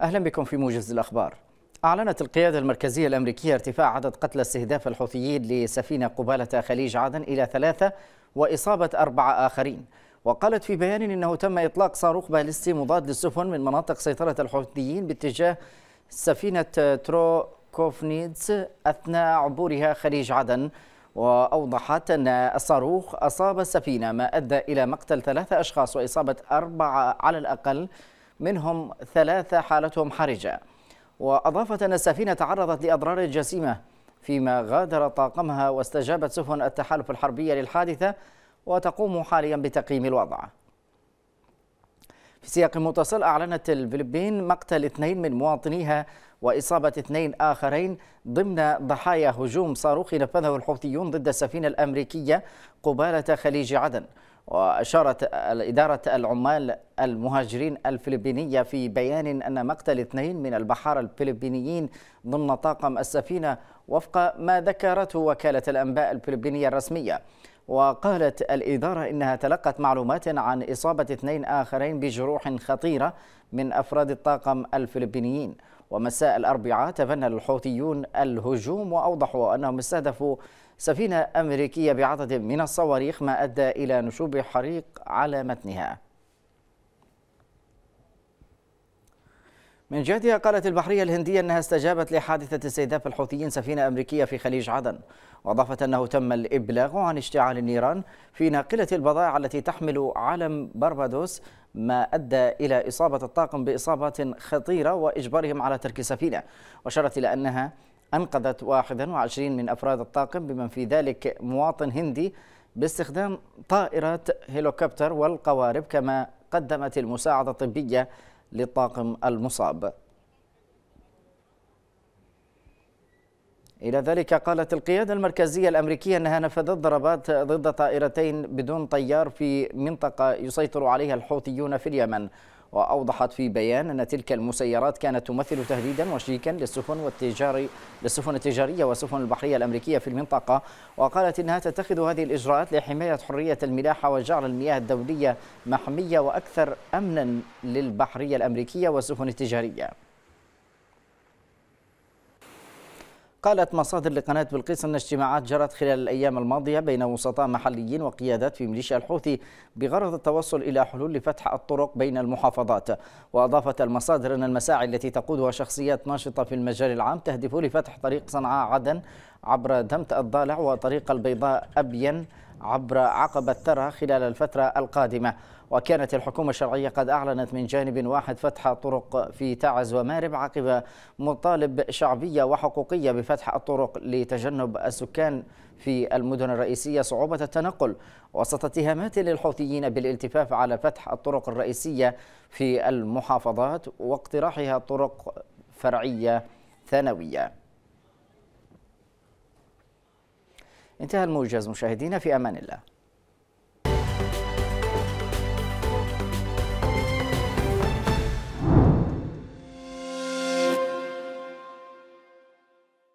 أهلا بكم في موجز الأخبار أعلنت القيادة المركزية الأمريكية ارتفاع عدد قتلى استهداف الحوثيين لسفينة قبالة خليج عدن إلى ثلاثة وإصابة أربعة آخرين وقالت في بيان إنه تم إطلاق صاروخ باليستي مضاد للسفن من مناطق سيطرة الحوثيين باتجاه سفينة ترو كوفنيدز أثناء عبورها خليج عدن وأوضحت أن الصاروخ أصاب السفينة ما أدى إلى مقتل ثلاثة أشخاص وإصابة أربعة على الأقل منهم ثلاثة حالتهم حرجة وأضافت أن السفينة تعرضت لأضرار جسيمة فيما غادر طاقمها واستجابت سفن التحالف الحربية للحادثة وتقوم حاليا بتقييم الوضع في سياق متصل أعلنت الفلبين مقتل اثنين من مواطنيها وإصابة اثنين آخرين ضمن ضحايا هجوم صاروخي نفذه الحوثيون ضد السفينة الأمريكية قبالة خليج عدن وأشارت إدارة العمال المهاجرين الفلبينية في بيان أن مقتل اثنين من البحارة الفلبينيين ضمن طاقم السفينة وفق ما ذكرته وكالة الأنباء الفلبينية الرسمية وقالت الإدارة إنها تلقت معلومات عن إصابة اثنين آخرين بجروح خطيرة من أفراد الطاقم الفلبينيين ومساء الأربعاء تبنى الحوثيون الهجوم وأوضحوا أنهم استهدفوا سفينة أمريكية بعدد من الصواريخ ما أدى إلى نشوب حريق على متنها من جهتها قالت البحرية الهندية أنها استجابت لحادثة استهداف الحوثيين سفينة أمريكية في خليج عدن وأضافت أنه تم الإبلاغ عن اشتعال النيران في ناقلة البضائع التي تحمل علم بربادوس ما أدى إلى إصابة الطاقم بإصابات خطيرة وإجبارهم على ترك السفينة وأشارت إلى أنها أنقذت 21 من أفراد الطاقم بمن في ذلك مواطن هندي باستخدام طائرات هيلوكوبتر والقوارب كما قدمت المساعدة الطبية للطاقم المصاب إلى ذلك قالت القيادة المركزية الأمريكية أنها نفذت ضربات ضد طائرتين بدون طيار في منطقة يسيطر عليها الحوثيون في اليمن وأوضحت في بيان أن تلك المسيرات كانت تمثل تهديدا وشيكا للسفن والتجاري للسفن التجارية والسفن البحرية الأمريكية في المنطقة وقالت إنها تتخذ هذه الإجراءات لحماية حرية الملاحة وجعل المياه الدولية محمية وأكثر أمنا للبحرية الأمريكية والسفن التجارية قالت مصادر لقناة بلقيس أن اجتماعات جرت خلال الأيام الماضية بين وسطاء محليين وقيادات في ميليشيا الحوثي بغرض التوصل إلى حلول لفتح الطرق بين المحافظات وأضافت المصادر أن المساعي التي تقودها شخصيات ناشطة في المجال العام تهدف لفتح طريق صنعاء عدن عبر دمت الضالع وطريق البيضاء أبين عبر عقبة ترى خلال الفترة القادمة وكانت الحكومة الشرعية قد أعلنت من جانب واحد فتح طرق في تعز ومارب عقب مطالب شعبية وحقوقية بفتح الطرق لتجنب السكان في المدن الرئيسية صعوبة التنقل وسط اتهامات للحوثيين بالالتفاف على فتح الطرق الرئيسية في المحافظات واقتراحها طرق فرعية ثانوية انتهى الموجز مشاهدينا في أمان الله